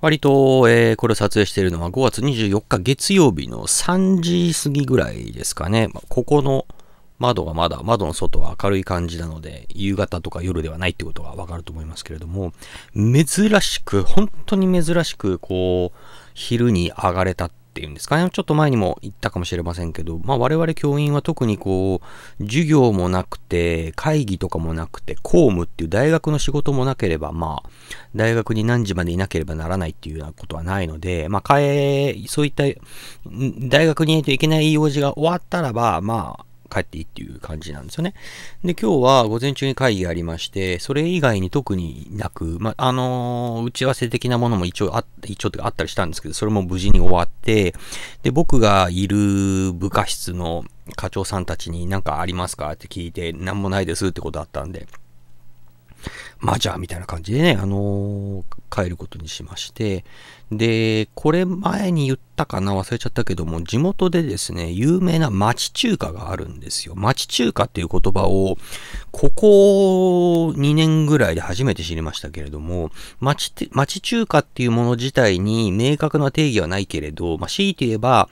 割と、えー、これを撮影しているのは5月24日月曜日の3時過ぎぐらいですかね。まあ、ここの窓がまだ、窓の外は明るい感じなので、夕方とか夜ではないってことがわかると思いますけれども、珍しく、本当に珍しく、こう、昼に上がれたっっていうんですかね。ちょっと前にも言ったかもしれませんけど、まあ我々教員は特にこう、授業もなくて、会議とかもなくて、公務っていう大学の仕事もなければ、まあ、大学に何時までいなければならないっていうようなことはないので、まあ、変え、そういった、大学にいないといけない用事が終わったらば、まあ、帰っていいっていう感じなんですよね。で、今日は午前中に会議がありまして、それ以外に特になく、まあ、のー、打ち合わせ的なものも一応あ、一応あったりしたんですけど、それも無事に終わって、で、僕がいる部下室の課長さんたちに何かありますかって聞いて、なんもないですってことあったんで、まあじゃあみたいな感じでね、あのー変えることにしまして、で、これ前に言ったかな忘れちゃったけども、地元でですね、有名な町中華があるんですよ。町中華っていう言葉を、ここ2年ぐらいで初めて知りましたけれども、町、町中華っていうもの自体に明確な定義はないけれど、まあ、強いて言えば、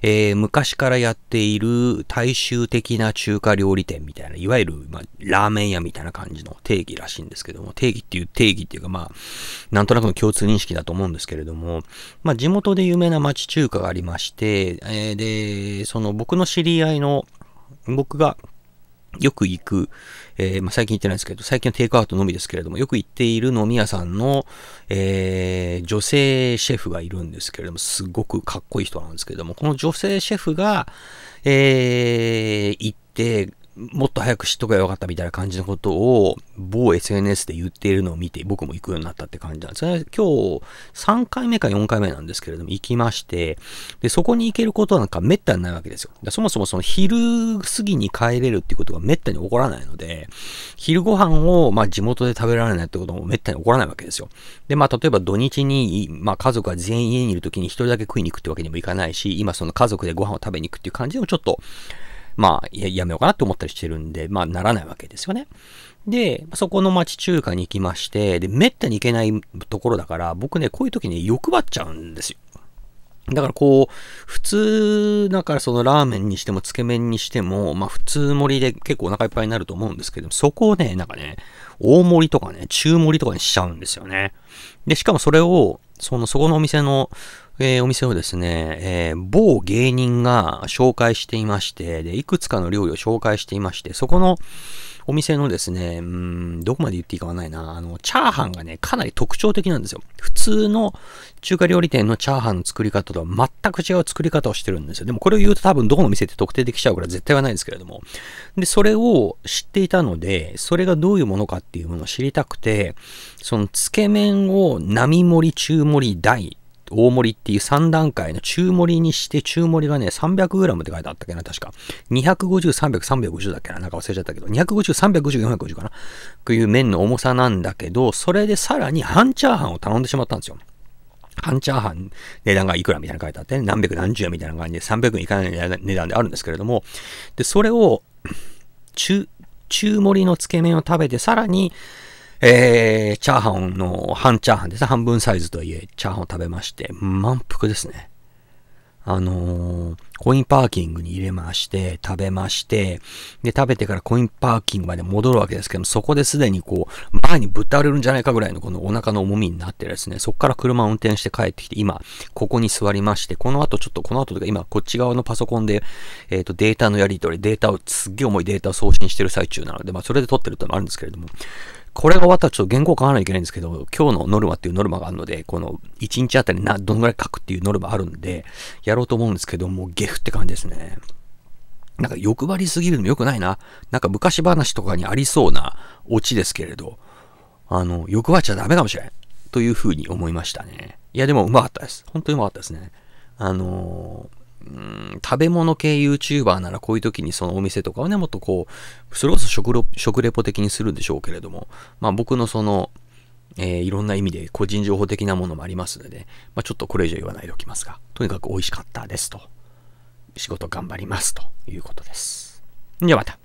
えー、昔からやっている大衆的な中華料理店みたいな、いわゆる、まあ、ラーメン屋みたいな感じの定義らしいんですけども、定義っていう定義っていうか、まあ、なんとなくの共通認識だと思うんですけれども、まあ、地元で有名な町中華がありまして、えー、で、その僕の知り合いの、僕がよく行く、えー、まあ、最近行ってないですけど、最近はテイクアウトのみですけれども、よく行っている飲み屋さんの、えー、女性シェフがいるんですけれども、すごくかっこいい人なんですけれども、この女性シェフが、えー、行って、もっと早く知っとけばよかったみたいな感じのことを某 SNS で言っているのを見て僕も行くようになったって感じなんですね。今日3回目か4回目なんですけれども行きまして、で、そこに行けることなんか滅多にないわけですよ。そもそもその昼過ぎに帰れるっていうことが滅多に起こらないので、昼ご飯をまあ地元で食べられないってことも滅多に起こらないわけですよ。で、まあ例えば土日に、まあ家族が全員家にいる時に一人だけ食いに行くってわけにもいかないし、今その家族でご飯を食べに行くっていう感じでもちょっと、まあ、やめようかなって思ったりしてるんで、まあ、ならないわけですよね。で、そこの町中華に行きまして、で、めったに行けないところだから、僕ね、こういう時に欲張っちゃうんですよ。だからこう、普通、だからそのラーメンにしても、つけ麺にしても、まあ普通盛りで結構お腹いっぱいになると思うんですけど、そこをね、なんかね、大盛りとかね、中盛りとかにしちゃうんですよね。で、しかもそれを、その、そこのお店の、えー、お店をですね、えー、某芸人が紹介していまして、で、いくつかの料理を紹介していまして、そこのお店のですね、うん、どこまで言っていいかわないな、あの、チャーハンがね、かなり特徴的なんですよ。普通の中華料理店のチャーハンの作り方とは全く違う作り方をしてるんですよ。でもこれを言うと多分どこの店って特定できちゃうから絶対はないですけれども。で、それを知っていたので、それがどういうものかっていうものを知りたくて、その、つけ麺を並盛り中盛り大大盛りっていう3段階の中盛りにして、中盛りがね、300g って書いてあったっけな、確か。250、300、350だっけな、なんか忘れちゃったけど、250、350、450かな。という麺の重さなんだけど、それでさらに半チャーハンを頼んでしまったんですよ。半チャーハン、値段がいくらみたいな書いてあって、ね、何百何十円みたいな感じで300いかない値段であるんですけれども、で、それを、中、中盛りのつけ麺を食べて、さらに、えー、チャーハンの半チャーハンですね。半分サイズといえ、チャーハンを食べまして、満腹ですね。あのー、コインパーキングに入れまして、食べまして、で、食べてからコインパーキングまで戻るわけですけども、そこですでにこう、前にぶっ倒れるんじゃないかぐらいのこのお腹の重みになってですね、そこから車を運転して帰ってきて、今、ここに座りまして、この後ちょっと、この後というか今、こっち側のパソコンで、えっ、ー、と、データのやり取り、データを、すっげえ重いデータを送信してる最中なので、まあ、それで撮ってるってのもあるんですけれども、これが終わったらちょっと原稿書かないといけないんですけど、今日のノルマっていうノルマがあるので、この1日あたりなどのぐらい書くっていうノルマあるんで、やろうと思うんですけど、もうゲフって感じですね。なんか欲張りすぎるのも良くないな。なんか昔話とかにありそうなオチですけれど、あの、欲張っちゃダメかもしれん。というふうに思いましたね。いや、でもうまかったです。本当にうまかったですね。あのー、うん、食べ物系 YouTuber ならこういう時にそのお店とかをね、もっとこう、それこそ食食レポ的にするんでしょうけれども、まあ僕のその、えー、いろんな意味で個人情報的なものもありますので、まあちょっとこれ以上言わないでおきますが、とにかく美味しかったですと。仕事頑張りますということです。ではまた。